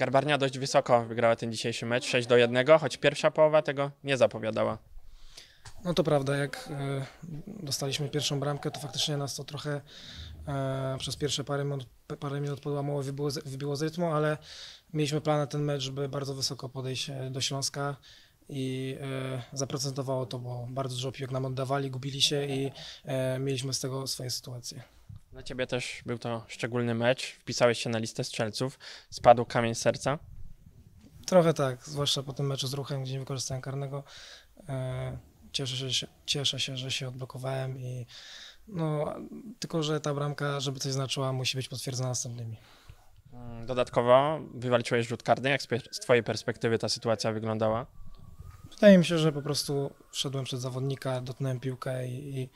Garbarnia dość wysoko wygrała ten dzisiejszy mecz, 6 do 1, choć pierwsza połowa tego nie zapowiadała. No to prawda, jak e, dostaliśmy pierwszą bramkę, to faktycznie nas to trochę e, przez pierwsze parę minut, parę minut wybiło, wybiło z rytmu, ale mieliśmy plan na ten mecz, żeby bardzo wysoko podejść e, do Śląska i zaprocentowało to, bo bardzo dużo piłek nam oddawali, gubili się i mieliśmy z tego swoje sytuacje. Dla ciebie też był to szczególny mecz. Wpisałeś się na listę strzelców. Spadł kamień serca? Trochę tak, zwłaszcza po tym meczu z ruchem, gdzie nie wykorzystałem karnego. E, cieszę się, cieszę się że się odblokowałem i no, tylko, że ta bramka, żeby coś znaczyła, musi być potwierdzona następnymi. Mm, dodatkowo wywalczyłeś rzut karny. Jak z twojej perspektywy ta sytuacja wyglądała? Wydaje mi się, że po prostu wszedłem przed zawodnika, dotknąłem piłkę i, i,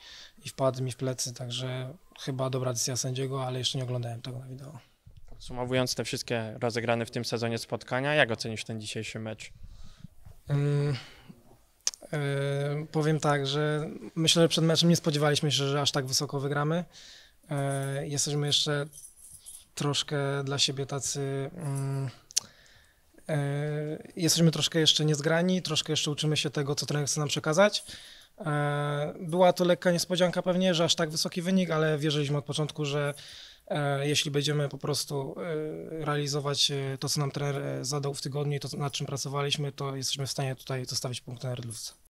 i wpadł mi w plecy, także chyba dobra decyzja sędziego, ale jeszcze nie oglądałem tego na wideo. Podsumowując te wszystkie rozegrane w tym sezonie spotkania, jak ocenisz ten dzisiejszy mecz? yy, powiem tak, że myślę, że przed meczem nie spodziewaliśmy się, że aż tak wysoko wygramy. Yy, jesteśmy jeszcze troszkę dla siebie tacy. Yy, jesteśmy troszkę jeszcze niezgrani, troszkę jeszcze uczymy się tego, co trener chce nam przekazać. E, była to lekka niespodzianka pewnie, że aż tak wysoki wynik, ale wierzyliśmy od początku, że e, jeśli będziemy po prostu e, realizować to, co nam trener zadał w tygodniu i to, nad czym pracowaliśmy, to jesteśmy w stanie tutaj zostawić punkt na Erdlówce.